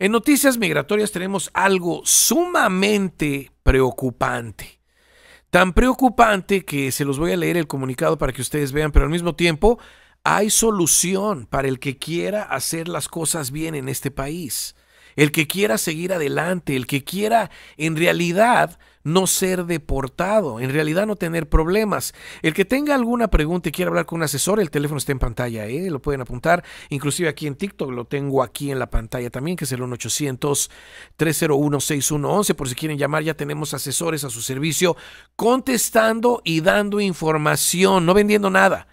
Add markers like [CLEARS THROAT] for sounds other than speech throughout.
En noticias migratorias tenemos algo sumamente preocupante. Tan preocupante que se los voy a leer el comunicado para que ustedes vean, pero al mismo tiempo hay solución para el que quiera hacer las cosas bien en este país el que quiera seguir adelante, el que quiera en realidad no ser deportado, en realidad no tener problemas. El que tenga alguna pregunta y quiera hablar con un asesor, el teléfono está en pantalla, ¿eh? lo pueden apuntar, inclusive aquí en TikTok, lo tengo aquí en la pantalla también, que es el 1-800-301-6111, por si quieren llamar, ya tenemos asesores a su servicio contestando y dando información, no vendiendo nada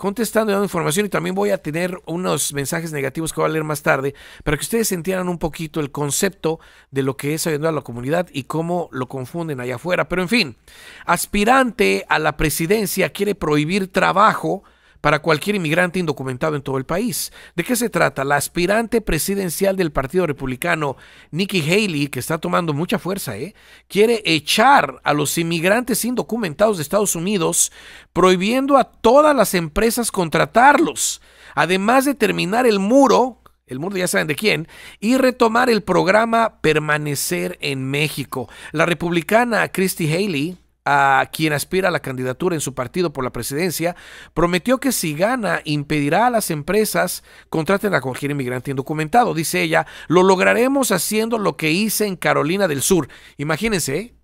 contestando y dando información y también voy a tener unos mensajes negativos que voy a leer más tarde para que ustedes entiendan un poquito el concepto de lo que es ayudar a la comunidad y cómo lo confunden allá afuera. Pero en fin, aspirante a la presidencia quiere prohibir trabajo para cualquier inmigrante indocumentado en todo el país. ¿De qué se trata? La aspirante presidencial del Partido Republicano, Nikki Haley, que está tomando mucha fuerza, ¿eh? quiere echar a los inmigrantes indocumentados de Estados Unidos, prohibiendo a todas las empresas contratarlos, además de terminar el muro el muro ya saben de quién, y retomar el programa Permanecer en México. La republicana Christy Haley a quien aspira a la candidatura en su partido por la presidencia, prometió que si gana impedirá a las empresas contraten a cualquier inmigrante indocumentado. Dice ella, lo lograremos haciendo lo que hice en Carolina del Sur. Imagínense, ¿eh?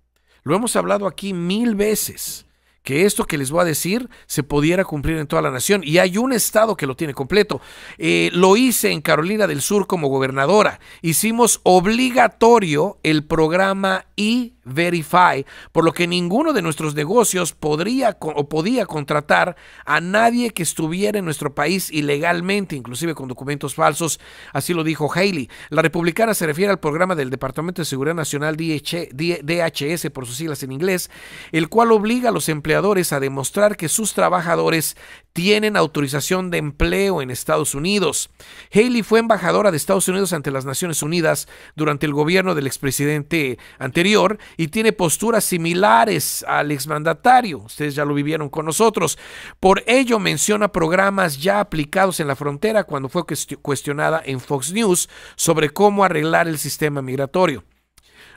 lo hemos hablado aquí mil veces, que esto que les voy a decir se pudiera cumplir en toda la nación. Y hay un estado que lo tiene completo. Eh, lo hice en Carolina del Sur como gobernadora. Hicimos obligatorio el programa I Verify, por lo que ninguno de nuestros negocios podría o podía contratar a nadie que estuviera en nuestro país ilegalmente, inclusive con documentos falsos. Así lo dijo Haley. La republicana se refiere al programa del Departamento de Seguridad Nacional DHS, por sus siglas en inglés, el cual obliga a los empleadores a demostrar que sus trabajadores tienen autorización de empleo en Estados Unidos. Haley fue embajadora de Estados Unidos ante las Naciones Unidas durante el gobierno del expresidente anterior y tiene posturas similares al exmandatario. Ustedes ya lo vivieron con nosotros. Por ello menciona programas ya aplicados en la frontera cuando fue cuestionada en Fox News sobre cómo arreglar el sistema migratorio.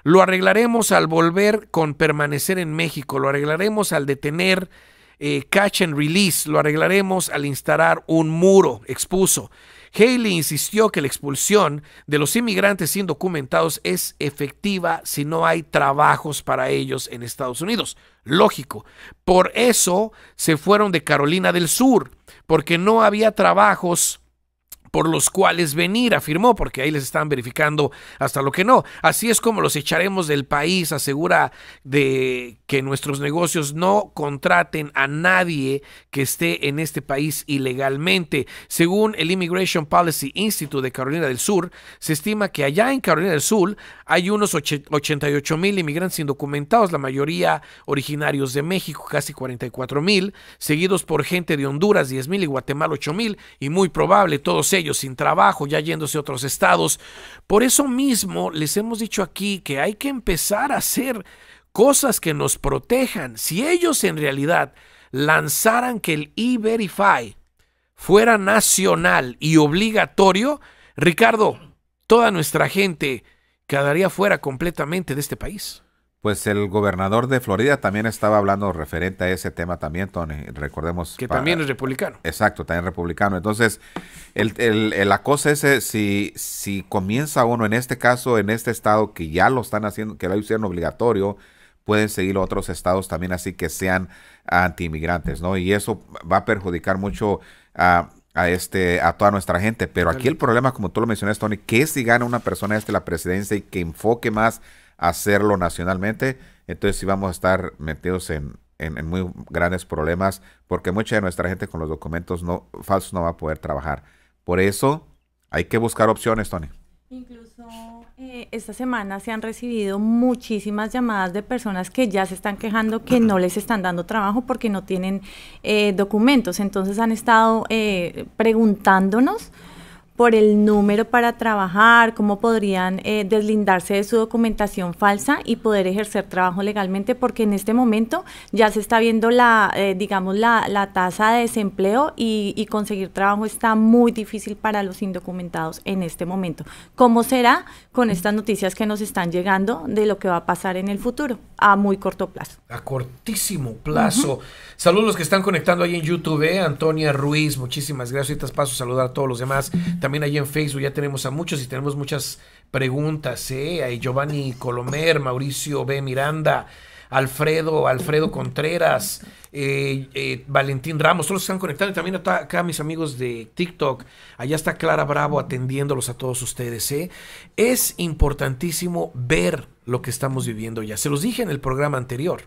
Lo arreglaremos al volver con permanecer en México, lo arreglaremos al detener eh, catch and release, lo arreglaremos al instalar un muro, expuso. Haley insistió que la expulsión de los inmigrantes indocumentados es efectiva si no hay trabajos para ellos en Estados Unidos. Lógico. Por eso se fueron de Carolina del Sur, porque no había trabajos por los cuales venir, afirmó, porque ahí les están verificando hasta lo que no. Así es como los echaremos del país, asegura de que nuestros negocios no contraten a nadie que esté en este país ilegalmente. Según el Immigration Policy Institute de Carolina del Sur, se estima que allá en Carolina del Sur hay unos 88 mil inmigrantes indocumentados, la mayoría originarios de México, casi 44 mil, seguidos por gente de Honduras, 10 mil y Guatemala, 8 mil, y muy probable todos ellos ellos sin trabajo, ya yéndose a otros estados. Por eso mismo les hemos dicho aquí que hay que empezar a hacer cosas que nos protejan. Si ellos en realidad lanzaran que el E-Verify fuera nacional y obligatorio, Ricardo, toda nuestra gente quedaría fuera completamente de este país pues el gobernador de Florida también estaba hablando referente a ese tema también, Tony. Recordemos. Que también es republicano. Exacto, también republicano. Entonces, el, el, la cosa es eh, si, si comienza uno, en este caso, en este estado que ya lo están haciendo, que lo hicieron obligatorio, pueden seguir otros estados también así que sean anti-inmigrantes, ¿no? Y eso va a perjudicar mucho a a, este, a toda nuestra gente. Pero aquí el problema, como tú lo mencionas, Tony, que si gana una persona este la presidencia y que enfoque más hacerlo nacionalmente, entonces sí vamos a estar metidos en, muy grandes problemas porque mucha de nuestra gente con los documentos no, falsos no va a poder trabajar. Por eso hay que buscar opciones, Tony. Incluso eh, esta semana se han recibido muchísimas llamadas de personas que ya se están quejando que no les están dando trabajo porque no tienen eh, documentos. Entonces han estado eh, preguntándonos por el número para trabajar, cómo podrían eh, deslindarse de su documentación falsa y poder ejercer trabajo legalmente, porque en este momento ya se está viendo la, eh, digamos, la, la, tasa de desempleo y, y, conseguir trabajo está muy difícil para los indocumentados en este momento. ¿Cómo será con mm. estas noticias que nos están llegando de lo que va a pasar en el futuro a muy corto plazo? A cortísimo plazo. Saludos los que están conectando ahí en YouTube, eh, Antonia Ruiz, muchísimas gracias. Y te paso a saludar a todos los demás también ahí en Facebook ya tenemos a muchos y tenemos muchas preguntas. ¿eh? Giovanni Colomer, Mauricio B. Miranda, Alfredo, Alfredo Contreras, eh, eh, Valentín Ramos, todos están y También acá mis amigos de TikTok. Allá está Clara Bravo atendiéndolos a todos ustedes. ¿eh? Es importantísimo ver lo que estamos viviendo ya. Se los dije en el programa anterior.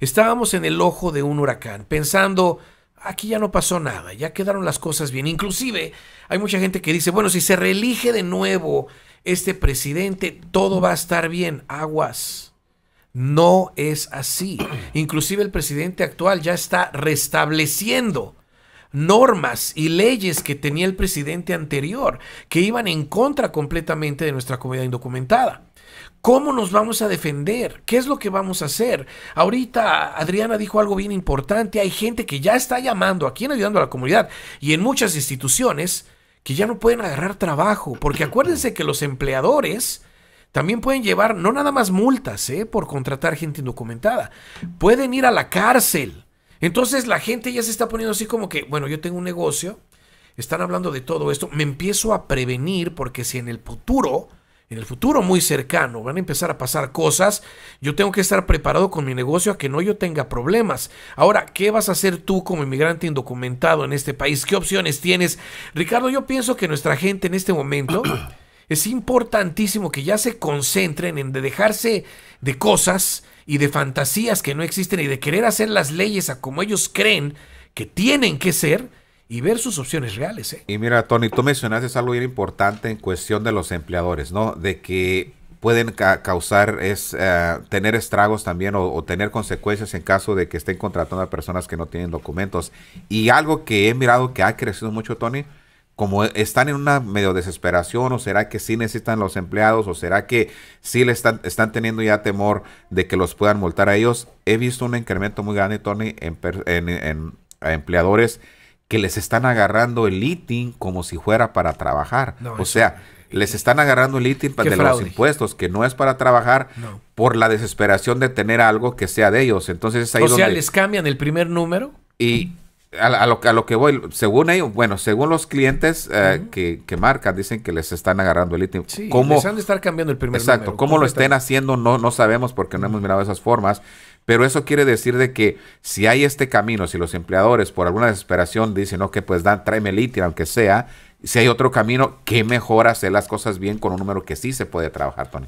Estábamos en el ojo de un huracán, pensando aquí ya no pasó nada, ya quedaron las cosas bien. Inclusive hay mucha gente que dice, bueno, si se reelige de nuevo este presidente, todo va a estar bien, aguas. No es así. [CLEARS THROAT] Inclusive el presidente actual ya está restableciendo normas y leyes que tenía el presidente anterior, que iban en contra completamente de nuestra comunidad indocumentada. ¿Cómo nos vamos a defender? ¿Qué es lo que vamos a hacer? Ahorita Adriana dijo algo bien importante. Hay gente que ya está llamando aquí en Ayudando a la Comunidad y en muchas instituciones que ya no pueden agarrar trabajo. Porque acuérdense que los empleadores también pueden llevar no nada más multas ¿eh? por contratar gente indocumentada. Pueden ir a la cárcel entonces la gente ya se está poniendo así como que, bueno, yo tengo un negocio, están hablando de todo esto, me empiezo a prevenir porque si en el futuro, en el futuro muy cercano, van a empezar a pasar cosas, yo tengo que estar preparado con mi negocio a que no yo tenga problemas. Ahora, ¿qué vas a hacer tú como inmigrante indocumentado en este país? ¿Qué opciones tienes? Ricardo, yo pienso que nuestra gente en este momento es importantísimo que ya se concentren en dejarse de cosas y de fantasías que no existen y de querer hacer las leyes a como ellos creen que tienen que ser y ver sus opciones reales. ¿eh? Y mira, Tony, tú mencionaste algo importante en cuestión de los empleadores, ¿no? De que pueden causar es eh, tener estragos también o, o, tener consecuencias en caso de que estén contratando a personas que no tienen documentos. Y algo que he mirado que ha crecido mucho, Tony, como e, están en una medio desesperación o será que sí necesitan los empleados o será que sí le están, teniendo ya temor de que los puedan multar a ellos, he visto un incremento muy grande, Tony, en, empleadores que les están agarrando el ITIN como si fuera para trabajar. o sea, les están agarrando el ITIN de los impuestos, que no es para trabajar, por la desesperación de tener algo que sea de ellos. Entonces ahí O sea, les cambian el primer número. Y, a, lo, a, lo, que voy, según ellos, bueno, según los clientes eh, que, que, marcan, dicen que les están agarrando el ítem. Sí, ¿Cómo, les de estar cambiando el primer Exacto, cómo lo estén haciendo no, no sabemos porque no hemos mirado esas formas, pero eso quiere decir de que si hay este camino, si los empleadores por alguna desesperación dicen, no, que pues dan, tráeme el ítem aunque sea, si hay otro camino, qué mejor hacer las cosas bien con un número que sí se puede trabajar, Tony.